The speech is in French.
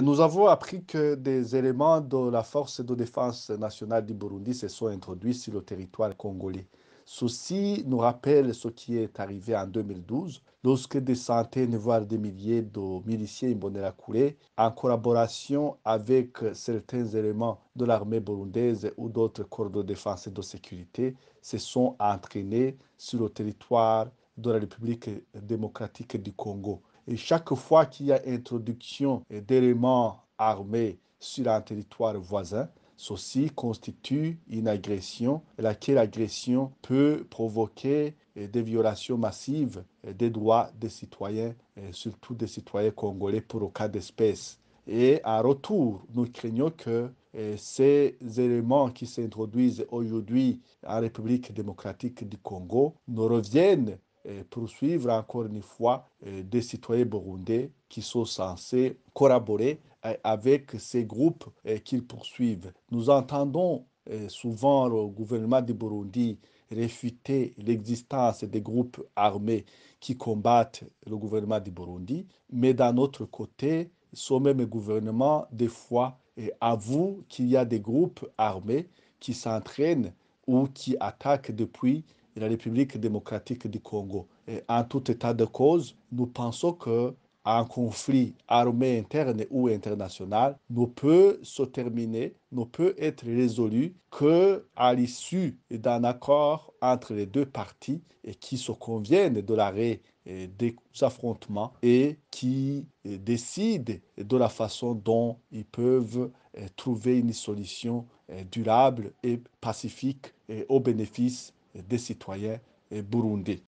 nous avons appris que des éléments de la force de défense nationale du Burundi se sont introduits sur le territoire congolais. Ceci nous rappelle ce qui est arrivé en 2012, lorsque des centaines, voire des milliers de miliciens Imbonerakure, en collaboration avec certains éléments de l'armée burundaise ou d'autres corps de défense et de sécurité, se sont entraînés sur le territoire de la République démocratique du Congo. Et chaque fois qu'il y a introduction d'éléments armés sur un territoire voisin, ceci constitue une agression, laquelle agression peut provoquer eh, des violations massives eh, des droits des citoyens, eh, surtout des citoyens congolais pour le cas d'espèce. Et en retour, nous craignons que ces éléments qui s'introduisent aujourd'hui en République démocratique du Congo ne reviennent poursuivre encore une fois euh, des citoyens burundais qui sont censés collaborer euh, avec ces groupes euh, qu'ils poursuivent. Nous entendons souvent le gouvernement du Burundi réfuter l'existence des groupes armés qui combattent le gouvernement du Burundi, mais d'un autre côté, ce même gouvernement, des fois, avoue qu'il y a des groupes armés qui s'entraînent ou qui attaquent depuis la République démocratique du Congo. Et en tout état de cause, nous pensons que un conflit armé interne ou international ne peut se terminer, ne peut être résolu que à l'issue d'un accord entre les deux parties et qui se conviennent de l'arrêt euh, des affrontements et qui euh, décident de la façon dont ils peuvent euh, trouver une solution durable et pacifique au bénéfice des citoyens burundais.